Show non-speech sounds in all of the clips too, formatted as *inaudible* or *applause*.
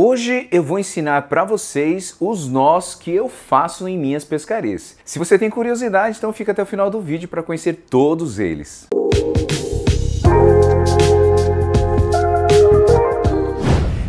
Hoje eu vou ensinar para vocês os nós que eu faço em minhas pescarias. Se você tem curiosidade, então fica até o final do vídeo para conhecer todos eles.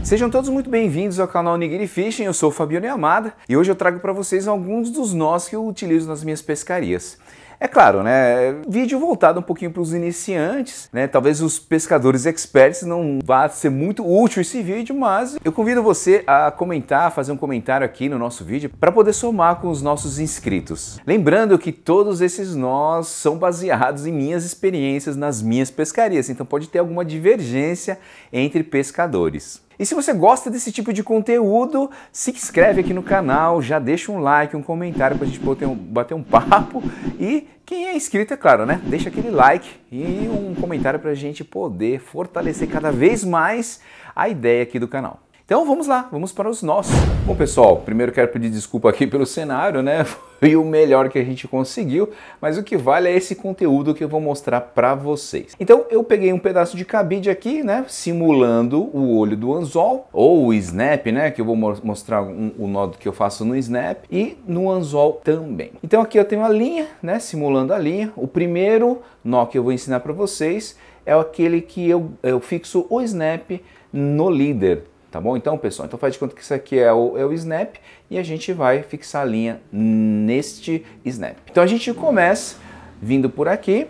Sejam todos muito bem-vindos ao canal Nigiri Fishing, eu sou o Fabiano Amada e hoje eu trago para vocês alguns dos nós que eu utilizo nas minhas pescarias. É claro, né? Vídeo voltado um pouquinho para os iniciantes, né? Talvez os pescadores experts não vá ser muito útil esse vídeo, mas eu convido você a comentar, fazer um comentário aqui no nosso vídeo para poder somar com os nossos inscritos. Lembrando que todos esses nós são baseados em minhas experiências nas minhas pescarias, então pode ter alguma divergência entre pescadores. E se você gosta desse tipo de conteúdo, se inscreve aqui no canal, já deixa um like, um comentário para a gente bater um, bater um papo. E quem é inscrito, é claro, né? Deixa aquele like e um comentário para a gente poder fortalecer cada vez mais a ideia aqui do canal. Então vamos lá, vamos para os nossos. Bom pessoal, primeiro quero pedir desculpa aqui pelo cenário, né? *laughs* Foi o melhor que a gente conseguiu, mas o que vale é esse conteúdo que eu vou mostrar para vocês. Então eu peguei um pedaço de cabide aqui, né? Simulando o olho do anzol ou o snap, né? Que eu vou mostrar um, o nodo que eu faço no snap e no anzol também. Então aqui eu tenho a linha, né? Simulando a linha. O primeiro nó que eu vou ensinar para vocês é aquele que eu, eu fixo o snap no líder. Tá bom? Então, pessoal, então faz de conta que isso aqui é o, é o snap e a gente vai fixar a linha neste snap. Então a gente começa vindo por aqui,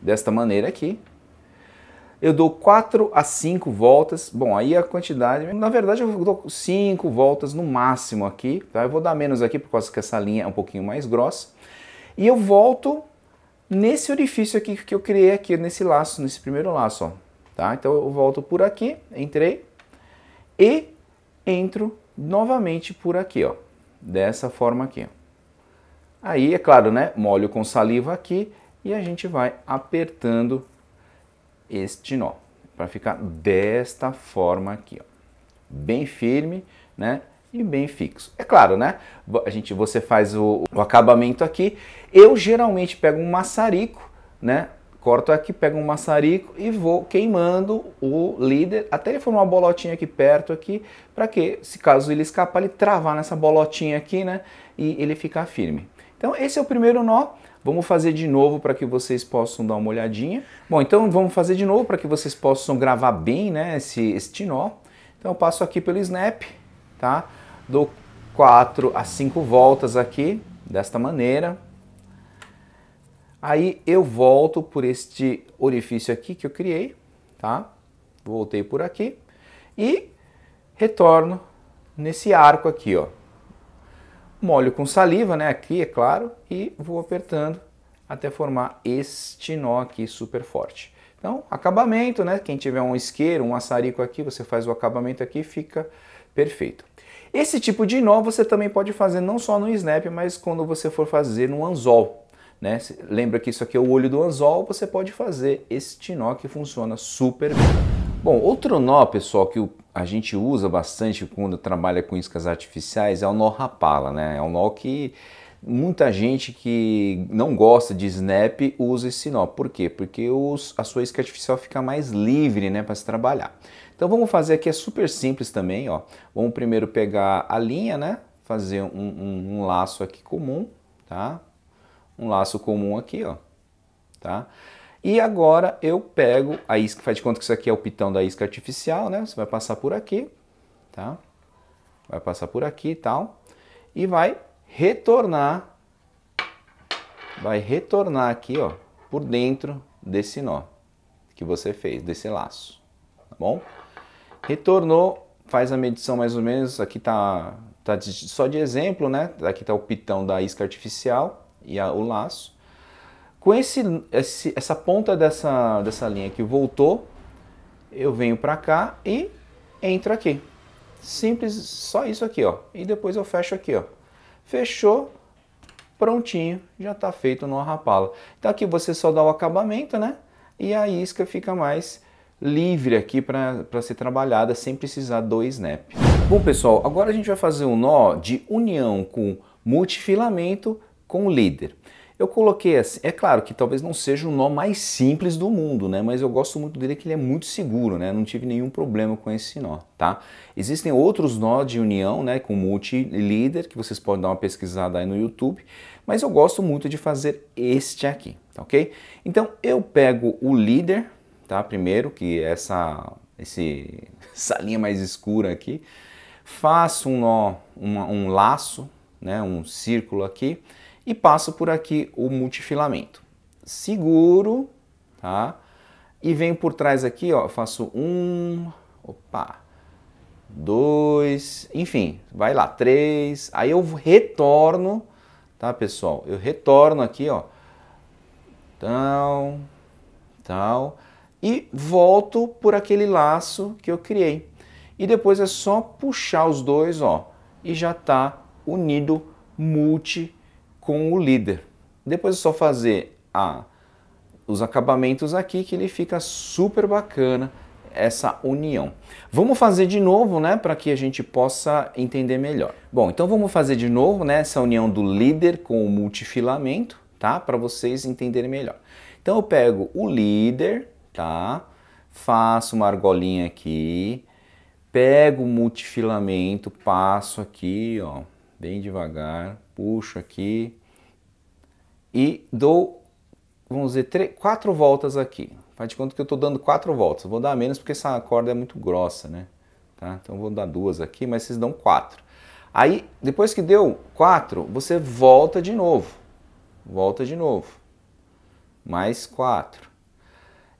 desta maneira aqui. Eu dou 4 a 5 voltas. Bom, aí a quantidade, na verdade eu dou 5 voltas no máximo aqui, tá? Eu vou dar menos aqui por causa que essa linha é um pouquinho mais grossa. E eu volto nesse orifício aqui que eu criei aqui nesse laço, nesse primeiro laço, ó. Tá? Então eu volto por aqui, entrei, e entro novamente por aqui, ó, dessa forma aqui. Ó. Aí, é claro, né, molho com saliva aqui e a gente vai apertando este nó para ficar desta forma aqui, ó. Bem firme, né? e bem fixo. É claro, né? A gente, você faz o, o, acabamento aqui. Eu geralmente pego um maçarico, né? corto aqui, pego um maçarico e vou queimando o líder até ele formar uma bolotinha aqui perto aqui, para que, se caso ele escapar, ele travar nessa bolotinha aqui, né? E ele ficar firme. Então esse é o primeiro nó. Vamos fazer de novo para que vocês possam dar uma olhadinha. Bom, então vamos fazer de novo para que vocês possam gravar bem, né, esse este nó. Então eu passo aqui pelo snap, tá? Dou 4 a 5 voltas aqui, desta maneira. Aí eu volto por este orifício aqui que eu criei, tá? Voltei por aqui e retorno nesse arco aqui, ó. Molho com saliva, né, aqui, é claro, e vou apertando até formar este nó aqui super forte. Então, acabamento, né? Quem tiver um isqueiro, um açarico aqui, você faz o acabamento aqui, fica perfeito. Esse tipo de nó você também pode fazer não só no snap, mas quando você for fazer no anzol, né? Lembra que isso aqui é o olho do anzol, você pode fazer este nó que funciona super bem. Bom, outro nó, pessoal, que a gente usa bastante quando trabalha com iscas artificiais é o nó rapala, né? É um nó que muita gente que não gosta de snap usa esse nó. Por quê? Porque os, a sua isca artificial fica mais livre, né, para se trabalhar. Então vamos fazer aqui, é super simples também, ó. Vamos primeiro pegar a linha, né? Fazer um, um, um laço aqui comum, tá? um laço comum aqui, ó, tá? E agora eu pego a isca, faz de conta que isso aqui é o pitão da isca artificial, né? Você vai passar por aqui, tá? Vai passar por aqui e tal. E vai retornar, vai retornar aqui, ó, por dentro desse nó que você fez, desse laço, tá bom? Retornou, faz a medição mais ou menos, aqui tá, tá só de exemplo, né? Aqui tá o pitão da isca artificial, e a, o laço. Com esse, esse, essa ponta dessa, dessa linha que voltou, eu venho para cá e entro aqui. Simples, só isso aqui, ó. E depois eu fecho aqui, ó. Fechou, prontinho, já está feito no rapala. Então aqui você só dá o acabamento, né? E a isca fica mais livre aqui para ser trabalhada sem precisar do snap. Bom pessoal, agora a gente vai fazer um nó de união com multifilamento com o líder. Eu coloquei assim, é claro que talvez não seja o nó mais simples do mundo, né? Mas eu gosto muito dele que ele é muito seguro, né? Não tive nenhum problema com esse nó, tá? Existem outros nó de união, né? Com multi-líder, que vocês podem dar uma pesquisada aí no YouTube, mas eu gosto muito de fazer este aqui, tá ok? Então eu pego o líder, tá? Primeiro, que é essa, esse, *laughs* essa linha mais escura aqui, faço um nó, uma, um laço, né? Um círculo aqui e passo por aqui o multifilamento. Seguro, tá? E venho por trás aqui, ó, faço um, opa, dois, enfim, vai lá, três, aí eu retorno, tá, pessoal? Eu retorno aqui, ó, tal, tal, e volto por aquele laço que eu criei. E depois é só puxar os dois, ó, e já tá unido multi com o líder. Depois é só fazer a, ah, os acabamentos aqui que ele fica super bacana essa união. Vamos fazer de novo, né, para que a gente possa entender melhor. Bom, então vamos fazer de novo, né, essa união do líder com o multifilamento, tá? Para vocês entenderem melhor. Então eu pego o líder, tá? Faço uma argolinha aqui, pego o multifilamento, passo aqui, ó, bem devagar, puxo aqui e dou, vamos dizer, três, quatro voltas aqui. Faz de conta que eu estou dando quatro voltas. vou dar menos porque essa corda é muito grossa, né? Tá? Então vou dar duas aqui, mas vocês dão quatro. Aí, depois que deu quatro, você volta de novo. Volta de novo. Mais quatro.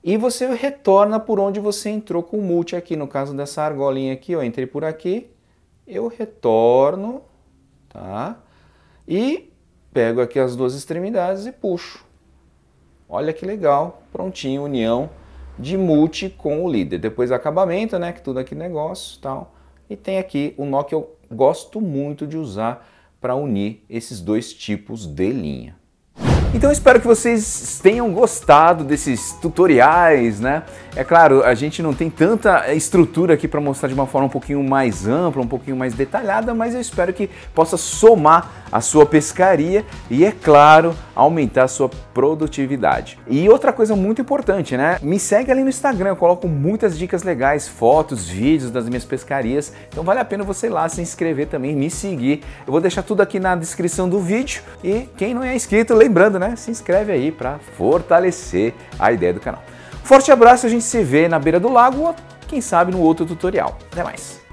E você retorna por onde você entrou com o multi aqui. No caso dessa argolinha aqui, ó, entrei por aqui, eu retorno, tá? E pego aqui as duas extremidades e puxo. Olha que legal, prontinho, união de multi com o líder. Depois acabamento, né, que tudo aqui negócio tal. E tem aqui o nó que eu gosto muito de usar para unir esses dois tipos de linha. Então espero que vocês tenham gostado desses tutoriais, né? É claro, a gente não tem tanta estrutura aqui para mostrar de uma forma um pouquinho mais ampla, um pouquinho mais detalhada, mas eu espero que possa somar a sua pescaria e, é claro, aumentar a sua produtividade. E outra coisa muito importante, né? Me segue ali no Instagram, eu coloco muitas dicas legais, fotos, vídeos das minhas pescarias. Então vale a pena você ir lá se inscrever também, me seguir. Eu vou deixar tudo aqui na descrição do vídeo e quem não é inscrito, lembrando, né? né? Se inscreve aí para fortalecer a ideia do canal. Forte abraço, a gente se vê na beira do lago ou quem sabe no outro tutorial. Até mais!